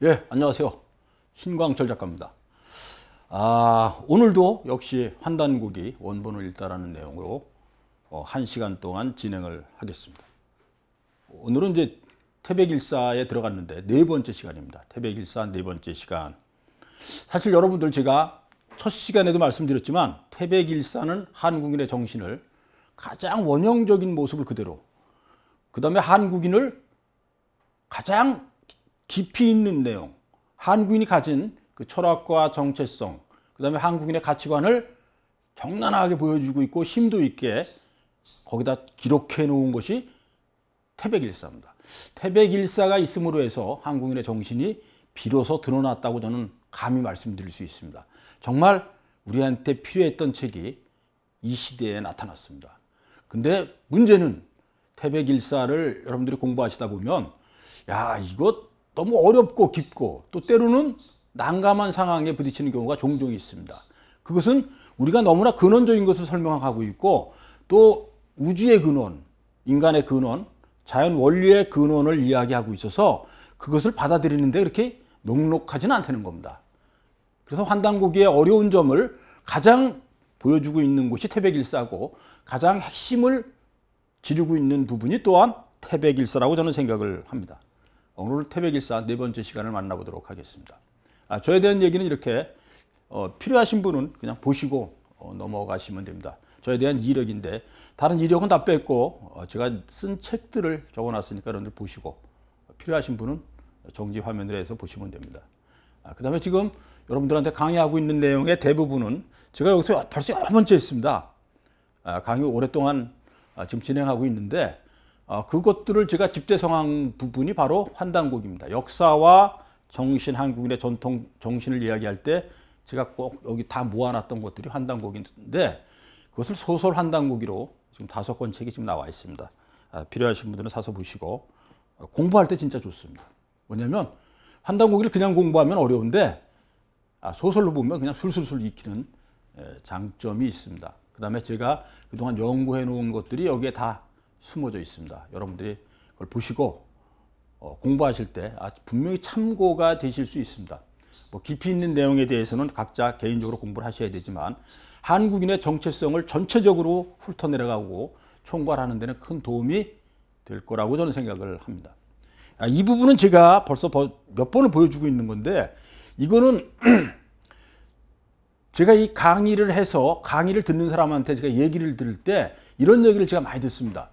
예, 안녕하세요. 신광철 작가입니다. 아, 오늘도 역시 환단국이 원본을 읽다라는 내용으로 어, 한시간 동안 진행을 하겠습니다. 오늘은 이제 태백일사에 들어갔는데 네 번째 시간입니다. 태백일사 네 번째 시간. 사실 여러분들 제가 첫 시간에도 말씀드렸지만 태백일사는 한국인의 정신을 가장 원형적인 모습을 그대로 그 다음에 한국인을 가장 깊이 있는 내용, 한국인이 가진 그 철학과 정체성, 그 다음에 한국인의 가치관을 적나라하게 보여주고 있고 심도 있게 거기다 기록해 놓은 것이 태백일사입니다. 태백일사가 있음으로 해서 한국인의 정신이 비로소 드러났다고 저는 감히 말씀드릴 수 있습니다. 정말 우리한테 필요했던 책이 이 시대에 나타났습니다. 근데 문제는 태백일사를 여러분들이 공부하시다 보면 야 이것 너무 어렵고 깊고 또 때로는 난감한 상황에 부딪히는 경우가 종종 있습니다. 그것은 우리가 너무나 근원적인 것을 설명하고 있고 또 우주의 근원, 인간의 근원, 자연 원리의 근원을 이야기하고 있어서 그것을 받아들이는데 그렇게 녹록하지는 않다는 겁니다. 그래서 환단고기의 어려운 점을 가장 보여주고 있는 곳이 태백일사고 가장 핵심을 지르고 있는 부분이 또한 태백일사라고 저는 생각을 합니다. 오늘 태백일사 네 번째 시간을 만나보도록 하겠습니다. 아, 저에 대한 얘기는 이렇게 어, 필요하신 분은 그냥 보시고 어, 넘어가시면 됩니다. 저에 대한 이력인데 다른 이력은 다 뺐고 어, 제가 쓴 책들을 적어놨으니까 여러분들 보시고 필요하신 분은 정지 화면을 해서 보시면 됩니다. 아, 그 다음에 지금 여러분들한테 강의하고 있는 내용의 대부분은 제가 여기서 벌써 여러 번째 했습니다. 아, 강의 오랫동안 아, 지금 진행하고 있는데 어, 그것들을 제가 집대성한 부분이 바로 환단곡입니다. 역사와 정신, 한국인의 전통 정신을 이야기할 때 제가 꼭 여기 다 모아놨던 것들이 환단곡인데 그것을 소설 환단곡으로 지금 다섯 권 책이 지금 나와 있습니다. 아, 필요하신 분들은 사서 보시고 어, 공부할 때 진짜 좋습니다. 왜냐면 환단곡을 그냥 공부하면 어려운데 아, 소설로 보면 그냥 술술술 익히는 장점이 있습니다. 그 다음에 제가 그동안 연구해 놓은 것들이 여기에 다 숨어져 있습니다. 여러분들이 그걸 보시고 어, 공부하실 때 아, 분명히 참고가 되실 수 있습니다. 뭐 깊이 있는 내용에 대해서는 각자 개인적으로 공부를 하셔야 되지만 한국인의 정체성을 전체적으로 훑어내려가고 총괄하는 데는 큰 도움이 될 거라고 저는 생각을 합니다. 아, 이 부분은 제가 벌써 몇 번을 보여주고 있는 건데 이거는 제가 이 강의를 해서 강의를 듣는 사람한테 제가 얘기를 들을 때 이런 얘기를 제가 많이 듣습니다.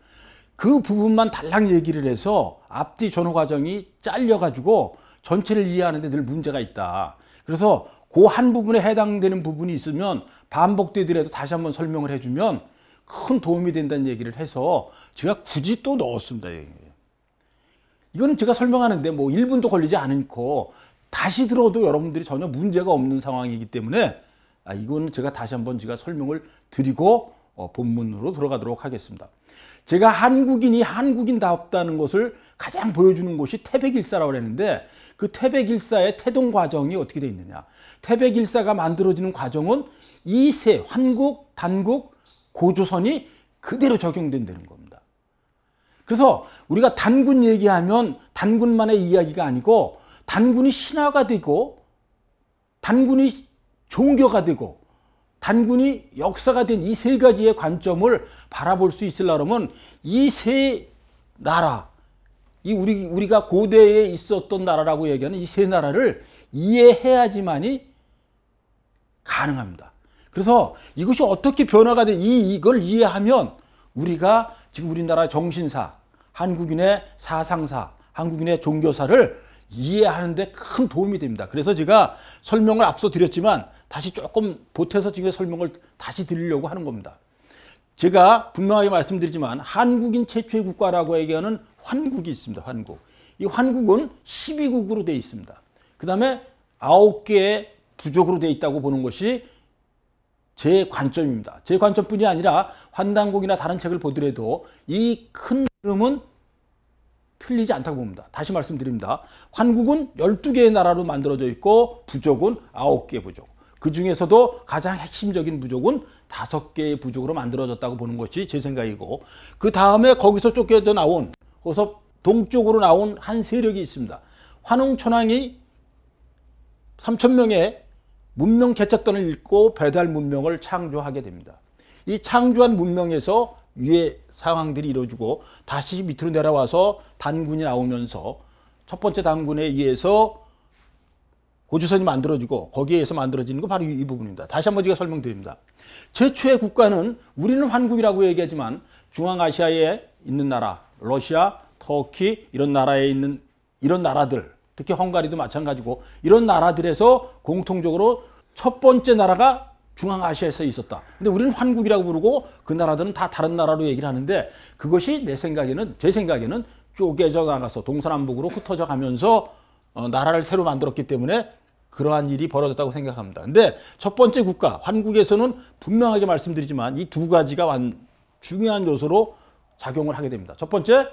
그 부분만 달랑 얘기를 해서 앞뒤 전후 과정이 잘려가지고 전체를 이해하는데 늘 문제가 있다. 그래서 그 한 부분에 해당되는 부분이 있으면 반복되더라도 다시 한번 설명을 해주면 큰 도움이 된다는 얘기를 해서 제가 굳이 또 넣었습니다. 이거는 제가 설명하는데 뭐 1분도 걸리지 않고 다시 들어도 여러분들이 전혀 문제가 없는 상황이기 때문에 아, 이거는 제가 다시 한번 제가 설명을 드리고 어, 본문으로 들어가도록 하겠습니다. 제가 한국인이 한국인답다는 것을 가장 보여주는 곳이 태백일사라고 그는데그 태백일사의 태동 과정이 어떻게 되어 있느냐. 태백일사가 만들어지는 과정은 이세 환국, 단국, 고조선이 그대로 적용된다는 겁니다. 그래서 우리가 단군 얘기하면 단군만의 이야기가 아니고 단군이 신화가 되고 단군이 종교가 되고 단군이 역사가 된 이 세 가지의 관점을 바라볼 수 있으려면 이 세 나라, 이 우리, 우리가 고대에 있었던 나라라고 얘기하는 이 세 나라를 이해해야지만이 가능합니다. 그래서 이것이 어떻게 변화가 된 이, 이걸 이해하면 우리가 지금 우리나라 정신사, 한국인의 사상사, 한국인의 종교사를 이해하는데 큰 도움이 됩니다. 그래서 제가 설명을 앞서 드렸지만 다시 조금 보태서 지금 설명을 다시 드리려고 하는 겁니다. 제가 분명하게 말씀드리지만 한국인 최초의 국가라고 얘기하는 환국이 있습니다. 환국. 이 환국은 12국으로 되어 있습니다. 그 다음에 9개의 부족으로 되어 있다고 보는 것이 제 관점입니다. 제 관점뿐이 아니라 환당국이나 다른 책을 보더라도 이큰 흐름은 틀리지 않다고 봅니다. 다시 말씀드립니다. 한국은 12개의 나라로 만들어져 있고 부족은 9개 부족. 그 중에서도 가장 핵심적인 부족은 다 개의 부족으로 만들어졌다고 보는 것이 제 생각이고 그 다음에 거기서 쫓겨져 나온 어서 동쪽으로 나온 한 세력이 있습니다. 환웅천황이 3천 명의 문명 개척단을 읽고 배달 문명을 창조하게 됩니다. 이 창조한 문명에서 위에 상황들이 이루어지고 다시 밑으로 내려와서 단군이 나오면서 첫 번째 단군에 의해서 고주선이 만들어지고 거기에 서 만들어지는 거 바로 이 부분입니다. 다시 한 번 제가 설명드립니다. 최초의 국가는 우리는 환국이라고 얘기하지만 중앙아시아에 있는 나라, 러시아, 터키 이런 나라에 있는 이런 나라들, 특히 헝가리도 마찬가지고 이런 나라들에서 공통적으로 첫 번째 나라가 중앙아시아에서 있었다. 근데 우리는 환국이라고 부르고 그 나라들은 다 다른 나라로 얘기를 하는데 그것이 내 생각에는 제 생각에는 쪼개져 나가서 동서남북으로 흩어져 가면서 어, 나라를 새로 만들었기 때문에 그러한 일이 벌어졌다고 생각합니다. 근데 첫 번째 국가 환국에서는 분명하게 말씀드리지만 이 두 가지가 완, 중요한 요소로 작용을 하게 됩니다. 첫 번째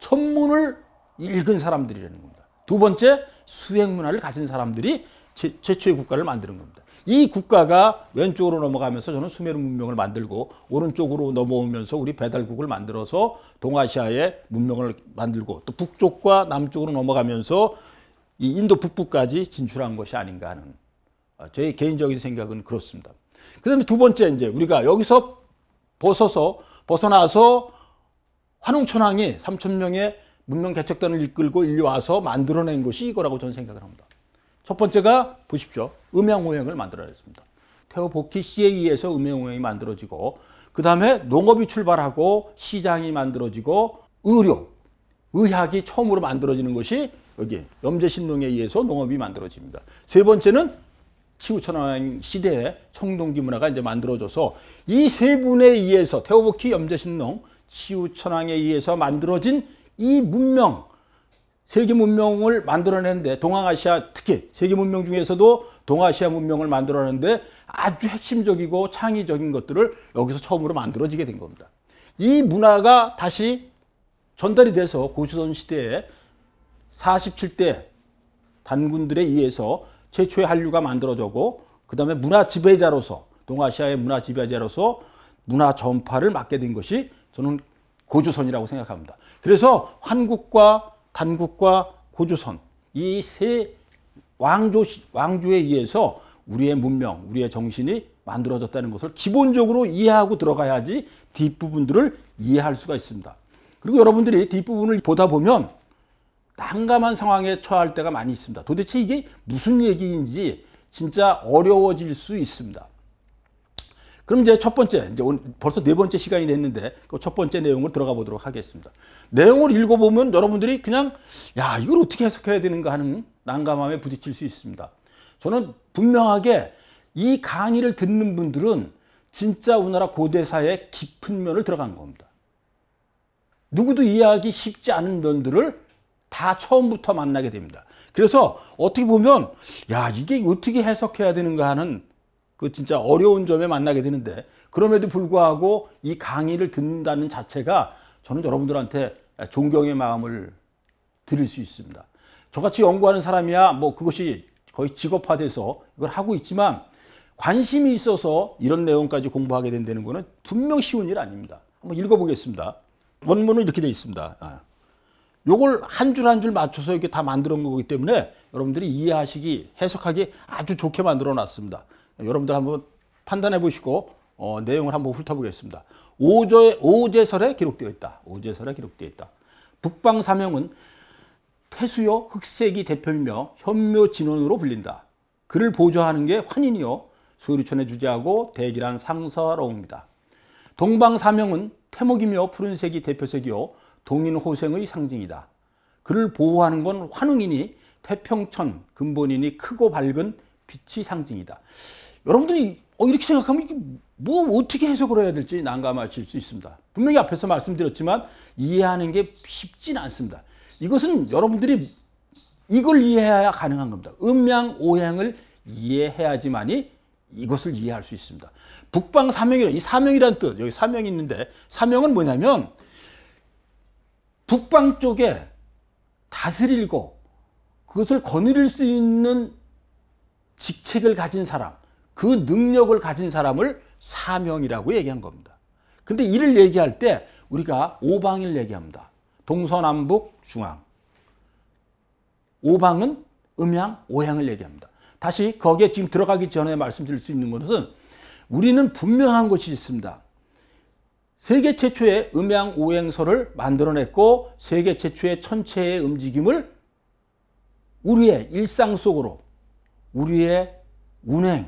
천문을 읽은 사람들이라는 겁니다. 두 번째 수행 문화를 가진 사람들이 최초의 국가를 만드는 겁니다. 이 국가가 왼쪽으로 넘어가면서 저는 수메르 문명을 만들고 오른쪽으로 넘어오면서 우리 배달국을 만들어서 동아시아의 문명을 만들고 또 북쪽과 남쪽으로 넘어가면서 이 인도 북부까지 진출한 것이 아닌가 하는 아, 저제 개인적인 생각은 그렇습니다. 그 다음에 두 번째 이제 우리가 여기서 벗어서 벗어나서 환웅천왕이 3천명의 문명 개척단을 이끌고 인류 와서 만들어낸 것이 이거라고 저는 생각을 합니다. 첫 번째가 보십시오. 음양오행을 만들어냈습니다. 태호복희 씨에 의해서 음양오행이 만들어지고 그 다음에 농업이 출발하고 시장이 만들어지고 의료, 의학이 처음으로 만들어지는 것이 여기 염제신농에 의해서 농업이 만들어집니다. 세 번째는 치우천왕 시대에 청동기 문화가 이제 만들어져서 이 세 분에 의해서 태호복희 염제신농 치우천왕에 의해서 만들어진 이 문명 세계 문명을 만들어내는데 동아시아 특히 세계 문명 중에서도 동아시아 문명을 만들어내는데 아주 핵심적이고 창의적인 것들을 여기서 처음으로 만들어지게 된 겁니다. 이 문화가 다시 전달이 돼서 고조선 시대에 47대 단군들에 의해서 최초의 한류가 만들어졌고 그 다음에 문화 지배자로서 동아시아의 문화 지배자로서 문화 전파를 맡게 된 것이 저는 고조선이라고 생각합니다. 그래서 한국과 단국과 고조선 이 세 왕조 왕조에 의해서 우리의 문명, 우리의 정신이 만들어졌다는 것을 기본적으로 이해하고 들어가야지 뒷부분들을 이해할 수가 있습니다. 그리고 여러분들이 뒷부분을 보다 보면 난감한 상황에 처할 때가 많이 있습니다. 도대체 이게 무슨 얘기인지 진짜 어려워질 수 있습니다. 그럼 이제 첫 번째, 이제 벌써 네 번째 시간이 됐는데 그 첫 번째 내용을 들어가 보도록 하겠습니다. 내용을 읽어보면 여러분들이 그냥 야 이걸 어떻게 해석해야 되는가 하는 난감함에 부딪힐 수 있습니다. 저는 분명하게 이 강의를 듣는 분들은 진짜 우리나라 고대사의 깊은 면을 들어간 겁니다. 누구도 이해하기 쉽지 않은 면들을 다 처음부터 만나게 됩니다. 그래서 어떻게 보면 야 이게 어떻게 해석해야 되는가 하는 그 진짜 어려운 점에 만나게 되는데 그럼에도 불구하고 이 강의를 듣는다는 자체가 저는 여러분들한테 존경의 마음을 드릴 수 있습니다. 저같이 연구하는 사람이야 뭐 그것이 거의 직업화돼서 이걸 하고 있지만 관심이 있어서 이런 내용까지 공부하게 된다는 것은 분명 쉬운 일 아닙니다. 한번 읽어보겠습니다. 원문은 이렇게 돼 있습니다. 아. 요걸 한 줄 한 줄 맞춰서 이렇게 다 만들어 놓은 거기 때문에 여러분들이 이해하시기, 해석하기 아주 좋게 만들어 놨습니다. 여러분들 한번 판단해 보시고 어, 내용을 한번 훑어보겠습니다. 오조의, 오제설에 기록되어 있다. 오제설에 기록되어 있다. 북방사명은 태수요 흑색이 대표이며 현묘 진원으로 불린다. 그를 보조하는 게 환인이요 소유리천에 주재하고 대기란 상서로웁니다. 동방사명은 태목이며 푸른색이 대표색이요 동인호생의 상징이다. 그를 보호하는 건 환웅이니 태평천 근본이 크고 밝은 빛이 상징이다. 여러분들이 어, 이렇게 생각하면 뭐 어떻게 해석을 해야 될지 난감하실 수 있습니다. 분명히 앞에서 말씀드렸지만 이해하는 게 쉽진 않습니다. 이것은 여러분들이 이걸 이해해야 가능한 겁니다. 음양, 오양을 이해해야지만이 이것을 이해할 수 있습니다. 북방 사명이라 이 사명이란 뜻 여기 사명이 있는데 사명은 뭐냐면 북방 쪽에 다스리고 그것을 거느릴 수 있는 직책을 가진 사람, 그 능력을 가진 사람을 사명이라고 얘기한 겁니다. 근데 이를 얘기할 때 우리가 오방을 얘기합니다. 동서남북 중앙. 오방은 음양, 오향을 얘기합니다. 다시 거기에 지금 들어가기 전에 말씀드릴 수 있는 것은 우리는 분명한 것이 있습니다. 세계 최초의 음양 오행설을 만들어냈고 세계 최초의 천체의 움직임을 우리의 일상 속으로 우리의 운행,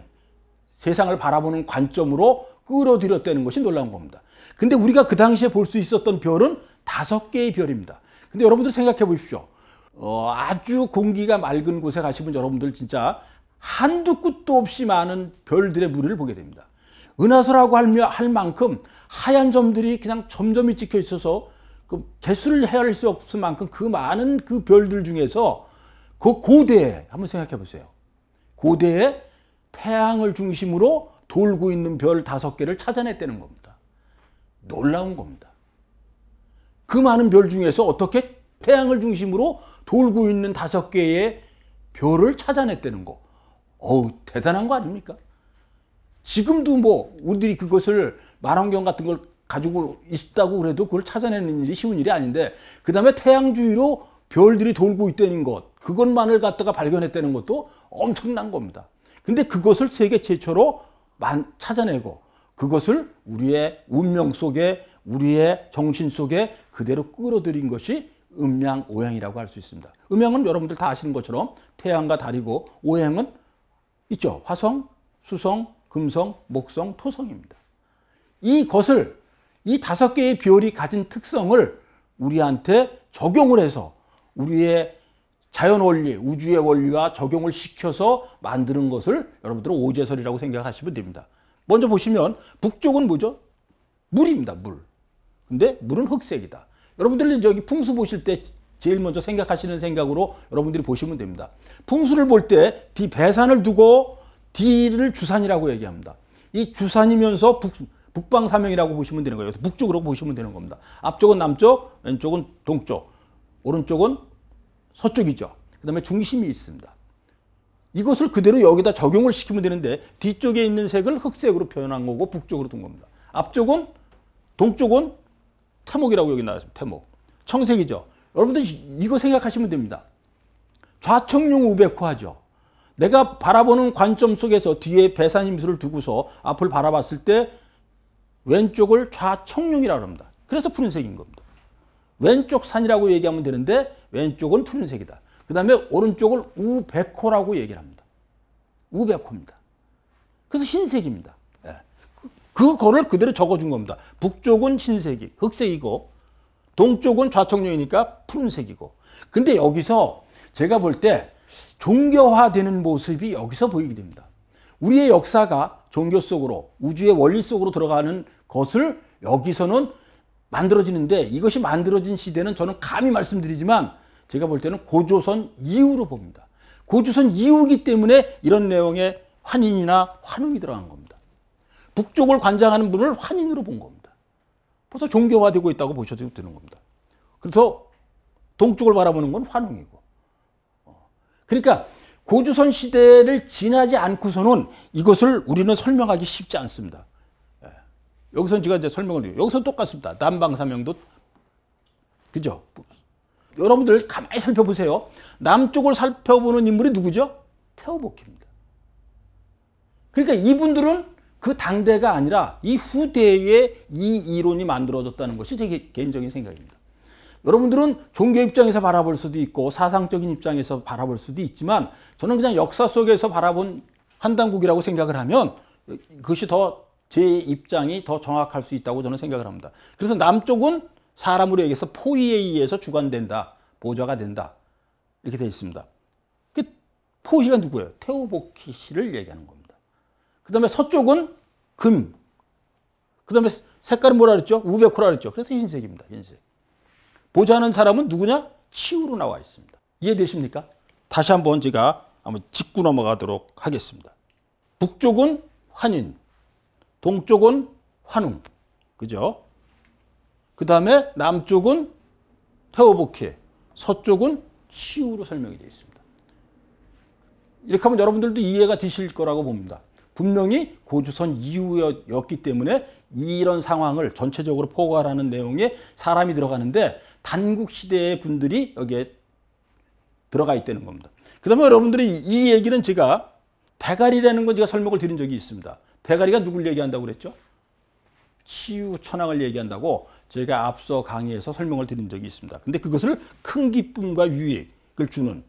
세상을 바라보는 관점으로 끌어들였다는 것이 놀라운 겁니다. 근데 우리가 그 당시에 볼 수 있었던 별은 다섯 개의 별입니다. 근데 여러분들 생각해 보십시오. 어, 아주 공기가 맑은 곳에 가시면 여러분들 진짜 한두 끝도 없이 많은 별들의 무리를 보게 됩니다. 은하수라고 할할 만큼 하얀 점들이 그냥 점점이 찍혀 있어서 그 개수를 헤아릴 수 없을 만큼 그 많은 그 별들 중에서 그 고대 한번 생각해 보세요. 고대에 태양을 중심으로 돌고 있는 별 다섯 개를 찾아냈다는 겁니다. 놀라운 겁니다. 그 많은 별 중에서 어떻게 태양을 중심으로 돌고 있는 다섯 개의 별을 찾아냈다는 거. 어우, 대단한 거 아닙니까? 지금도 뭐, 우리들이 그것을 만환경 같은 걸 가지고 있다고 그래도 그걸 찾아내는 일이 쉬운 일이 아닌데, 그 다음에 태양 주위로 별들이 돌고 있다는 것. 그것만을 갖다가 발견했다는 것도 엄청난 겁니다. 근데 그것을 세계 최초로 만 찾아내고 그것을 우리의 운명 속에 우리의 정신 속에 그대로 끌어들인 것이 음양 오행이라고 할 수 있습니다. 음양은 여러분들 다 아시는 것처럼 태양과 달이고 오행은 있죠. 화성, 수성, 금성, 목성, 토성입니다. 이것을 이 다섯 개의 별이 가진 특성을 우리한테 적용을 해서 우리의 자연 원리, 우주의 원리와 적용을 시켜서 만드는 것을 여러분들은 오재설이라고 생각하시면 됩니다. 먼저 보시면 북쪽은 뭐죠? 물입니다. 물. 근데 물은 흑색이다. 여러분들이 저기 풍수 보실 때 제일 먼저 생각하시는 생각으로 여러분들이 보시면 됩니다. 풍수를 볼때 D 배산을 두고 D를 주산이라고 얘기합니다. 이 주산이면서 북, 북방사명이라고 보시면 되는 거예요. 북쪽으로 보시면 되는 겁니다. 앞쪽은 남쪽, 왼쪽은 동쪽, 오른쪽은 서쪽이죠. 그 다음에 중심이 있습니다. 이것을 그대로 여기다 적용을 시키면 되는데 뒤쪽에 있는 색을 흑색으로 표현한 거고 북쪽으로 둔 겁니다. 앞쪽은 동쪽은 태목이라고 여기 나왔습니다. 태목. 청색이죠. 여러분들 이거 생각하시면 됩니다. 좌청룡 우백화죠. 내가 바라보는 관점 속에서 뒤에 배산임수를 두고서 앞을 바라봤을 때 왼쪽을 좌청룡이라고 합니다. 그래서 푸른색인 겁니다. 왼쪽 산이라고 얘기하면 되는데 왼쪽은 푸른색이다. 그 다음에 오른쪽을 우베코라고 얘기를 합니다. 우베코입니다. 그래서 흰색입니다. 예. 그거를 그 그대로 적어준 겁니다. 북쪽은 흰색이 흑색이고 동쪽은 좌청룡이니까 푸른색이고 근데 여기서 제가 볼 때 종교화되는 모습이 여기서 보이게 됩니다. 우리의 역사가 종교 속으로 우주의 원리 속으로 들어가는 것을 여기서는 만들어지는데 이것이 만들어진 시대는 저는 감히 말씀드리지만 제가 볼 때는 고조선 이후로 봅니다. 고조선 이후기 때문에 이런 내용의 환인이나 환웅이 들어간 겁니다. 북쪽을 관장하는 분을 환인으로 본 겁니다. 벌써 종교화되고 있다고 보셔도 되는 겁니다. 그래서 동쪽을 바라보는 건 환웅이고. 어. 그러니까 고조선 시대를 지나지 않고서는 이것을 우리는 설명하기 쉽지 않습니다. 여기서 제가 이제 설명을 드려요. 여기서 똑같습니다. 남방사명도. 그죠? 여러분들 가만히 살펴보세요. 남쪽을 살펴보는 인물이 누구죠? 태호복입니다. 그러니까 이분들은 그 당대가 아니라 이 후대에 이 이론이 만들어졌다는 것이 제 개인적인 생각입니다. 여러분들은 종교 입장에서 바라볼 수도 있고 사상적인 입장에서 바라볼 수도 있지만 저는 그냥 역사 속에서 바라본 한당국이라고 생각을 하면 그것이 더제 입장이 더 정확할 수 있다고 저는 생각을 합니다. 그래서 남쪽은 사람으로 얘기해서 포위에 의해서 주관된다, 보좌가 된다 이렇게 되어 있습니다. 그 포위가 누구예요? 테오보키 씨를 얘기하는 겁니다. 그 다음에 서쪽은 금, 그 다음에 색깔은 뭐라 그랬죠? 우베코라 그랬죠? 그래서 흰색입니다. 흰색. 보좌하는 사람은 누구냐? 치우로 나와 있습니다. 이해되십니까? 다시 한번 제가 한번 짚고 넘어가도록 하겠습니다. 북쪽은 환인, 동쪽은 환웅. 그죠? 그 다음에 남쪽은 태오복해, 서쪽은 시우로 설명이 되어 있습니다. 이렇게 하면 여러분들도 이해가 되실 거라고 봅니다. 분명히 고조선 이후였기 때문에 이런 상황을 전체적으로 포괄하는 내용에 사람이 들어가는데 단국 시대의 분들이 여기에 들어가 있다는 겁니다. 그 다음에 여러분들이 이 얘기는 제가 대가리라는 건 제가 설명을 드린 적이 있습니다. 대가리가 누굴 얘기한다고 그랬죠? 치유천왕을 얘기한다고 제가 앞서 강의에서 설명을 드린 적이 있습니다. 근데 그것을 큰 기쁨과 유익을 주는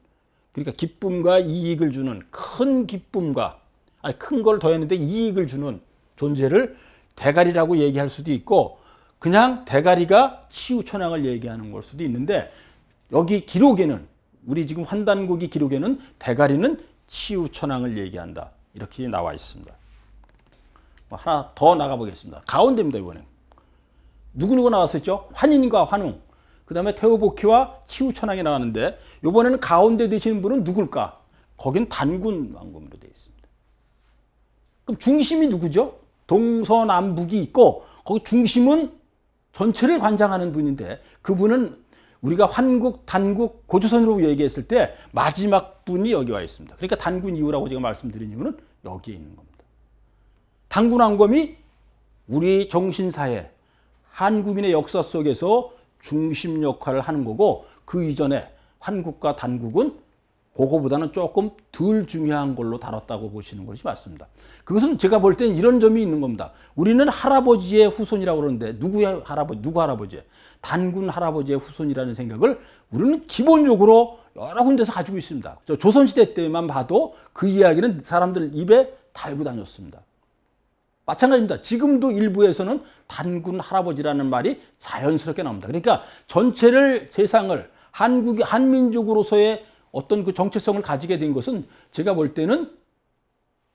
그러니까 기쁨과 이익을 주는 큰 기쁨과 아니 큰걸 더했는데 이익을 주는 존재를 대가리라고 얘기할 수도 있고 그냥 대가리가 치우천왕을 얘기하는 걸 수도 있는데 여기 기록에는 우리 지금 환단곡이 기록에는 대가리는 치우천왕을 얘기한다 이렇게 나와 있습니다. 뭐 하나 더 나가보겠습니다. 가운데입니다, 이번엔. 누구누구 나왔었죠? 환인과 환웅. 그 다음에 태우복희와 치우천왕이 나가는데 이번에는 가운데 되시는 분은 누굴까? 거긴 단군 왕검으로 되어 있습니다. 그럼 중심이 누구죠? 동서남북이 있고 거기 중심은 전체를 관장하는 분인데 그분은 우리가 환국, 단국, 고조선으로 얘기했을 때 마지막 분이 여기 와 있습니다. 그러니까 단군 이후라고 제가 말씀드린 이유는 여기에 있는 겁니다. 한군왕검이 우리 정신사회 한국인의 역사 속에서 중심 역할을 하는 거고 그 이전에 한국과 단국은 그거보다는 조금 덜 중요한 걸로 다뤘다고 보시는 것이 맞습니다. 그것은 제가 볼 때는 이런 점이 있는 겁니다. 우리는 할아버지의 후손이라고 그러는데 누구의 할아버지, 누구 할아버지? 단군 할아버지의 후손이라는 생각을 우리는 기본적으로 여러 군데서 가지고 있습니다. 조선시대 때만 봐도 그 이야기는 사람들 입에 달고 다녔습니다. 마찬가지입니다. 지금도 일부에서는 단군 할아버지라는 말이 자연스럽게 나옵니다. 그러니까 전체를 세상을 한국이 한민족으로서의 어떤 그 정체성을 가지게 된 것은 제가 볼 때는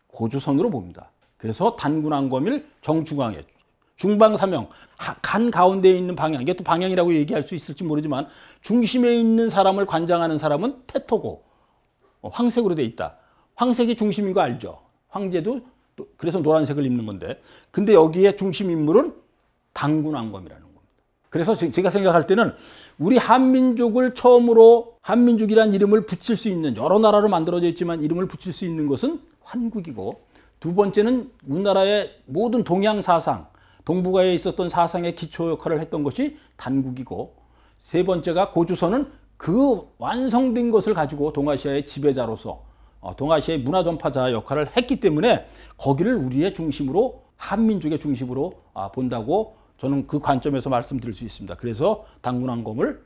고조선으로 봅니다. 그래서 단군왕검일 정중앙에 중방사명 간 가운데 있는 방향 이게 또 방향이라고 얘기할 수 있을지 모르지만 중심에 있는 사람을 관장하는 사람은 태토고 어, 황색으로 돼 있다. 황색이 중심인 거 알죠? 황제도 그래서 노란색을 입는 건데 근데 여기에 중심 인물은 당군 왕검이라는 겁니다. 그래서 제가 생각할 때는 우리 한민족을 처음으로 한민족이란 이름을 붙일 수 있는 여러 나라로 만들어져 있지만 이름을 붙일 수 있는 것은 한국이고 두 번째는 우리나라의 모든 동양 사상 동북아에 있었던 사상의 기초 역할을 했던 것이 단국이고 세 번째가 고조선은 그 완성된 것을 가지고 동아시아의 지배자로서 어, 동아시아의 문화 전파자 역할을 했기 때문에 거기를 우리의 중심으로 한민족의 중심으로 아, 본다고 저는 그 관점에서 말씀드릴 수 있습니다. 그래서 당군왕검을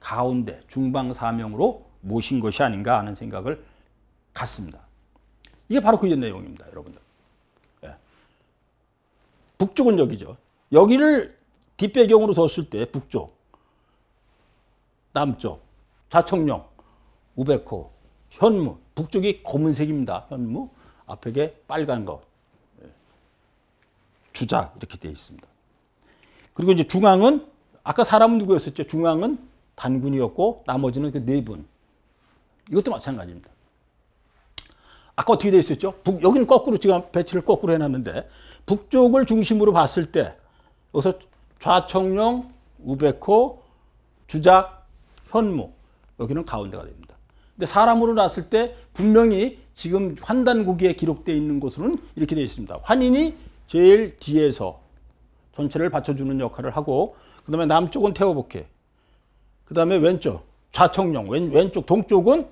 가운데 중방 사명으로 모신 것이 아닌가 하는 생각을 갖습니다. 이게 바로 그 내용입니다, 여러분들. 예. 북쪽은 여기죠. 여기를 뒷배경으로 뒀을 때 북쪽, 남쪽, 자청령, 우베코, 현무 북쪽이 검은색입니다. 현무. 뭐 앞에게 빨간 거. 예, 주자 이렇게 되어 있습니다. 그리고 이제 중앙은 아까 사람은 누구였었죠? 중앙은 단군이었고 나머지는 그 네 분. 이것도 마찬가지입니다. 아까 어떻게 되어 있었죠? 북, 여기는 거꾸로 지금 배치를 거꾸로 해놨는데 북쪽을 중심으로 봤을 때 여기서 좌청룡, 우백호, 주작, 현무 여기는 가운데가 됩니다. 근데 사람으로 났을 때 분명히 지금 환단고기에 기록되어 있는 곳으로는 이렇게 되어 있습니다. 환인이 제일 뒤에서 전체를 받쳐주는 역할을 하고 그 다음에 남쪽은 태호복해 그 다음에 왼쪽 좌청룡 왼, 왼쪽 동쪽은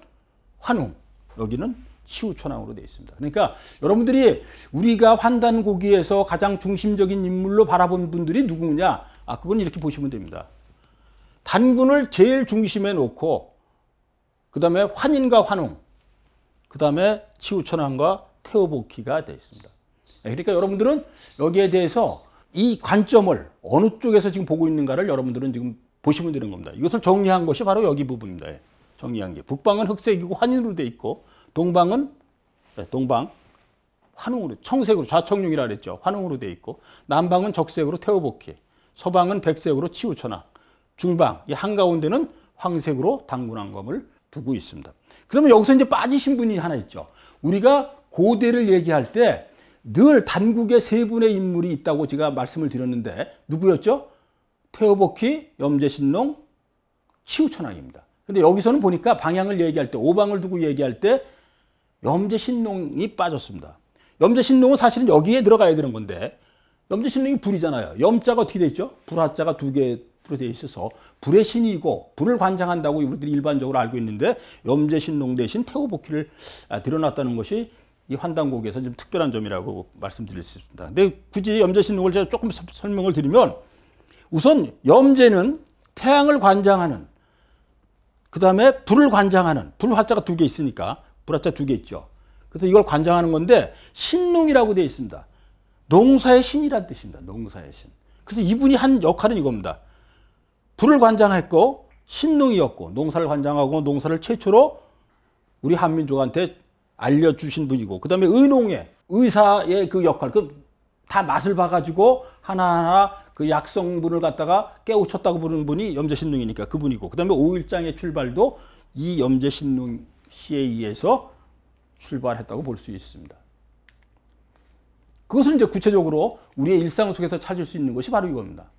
환웅 여기는 시우천왕으로 되어 있습니다. 그러니까 여러분들이 우리가 환단고기에서 가장 중심적인 인물로 바라본 분들이 누구냐? 아, 그건 이렇게 보시면 됩니다. 단군을 제일 중심에 놓고 그 다음에 환인과 환웅, 그 다음에 치우천왕과 태오복희가 되어 있습니다. 예, 그러니까 여러분들은 여기에 대해서 이 관점을 어느 쪽에서 지금 보고 있는가를 여러분들은 지금 보시면 되는 겁니다. 이것을 정리한 것이 바로 여기 부분입니다. 예, 정리한 게 북방은 흑색이고 환인으로 돼 있고 동방은 예, 동방 환웅으로 청색으로 좌청룡이라 그랬죠. 환웅으로 돼 있고 남방은 적색으로 태오복희, 서방은 백색으로 치우천왕, 중방 이 한가운데는 황색으로 당군왕검을 두고 있습니다. 그러면 여기서 이제 빠지신 분이 하나 있죠. 우리가 고대를 얘기할 때 늘 단국에 세 분의 인물이 있다고 제가 말씀을 드렸는데 누구였죠? 태오복희, 염제신농, 치우천왕입니다. 근데 여기서는 보니까 방향을 얘기할 때 오방을 두고 얘기할 때 염제신농이 빠졌습니다. 염제신농은 사실은 여기에 들어가야 되는 건데 염제신농이 불이잖아요. 염자가 어떻게 돼 있죠? 불화자가 두개 100% 되어 있어서 불의 신이고 불을 관장한다고 우리들이 일반적으로 알고 있는데 염제신농 대신 태호복희를 아, 드러났다는 것이 이 환단곡에서 좀 특별한 점이라고 말씀드릴 수 있습니다. 근데 굳이 염제신농을 제가 조금 설명을 드리면 우선 염제는 태양을 관장하는 그 다음에 불을 관장하는 불화자가 두 개 있으니까 불화자 두 개 있죠. 그래서 이걸 관장하는 건데 신농이라고 되어 있습니다. 농사의 신이라 뜻입니다. 농사의 신. 그래서 이분이 한 역할은 이겁니다. 불을 관장했고 신농이었고 농사를 관장하고 농사를 최초로 우리 한민족한테 알려주신 분이고 그 다음에 의농의 의사의 그 역할 그 다 맛을 봐가지고 하나하나 그 약성분을 갖다가 깨우쳤다고 부르는 분이 염제신농이니까 그분이고 그 다음에 오일장의 출발도 이 염제신농 씨에 의해서 출발했다고 볼 수 있습니다. 그것을 이제 구체적으로 우리의 일상 속에서 찾을 수 있는 것이 바로 이겁니다.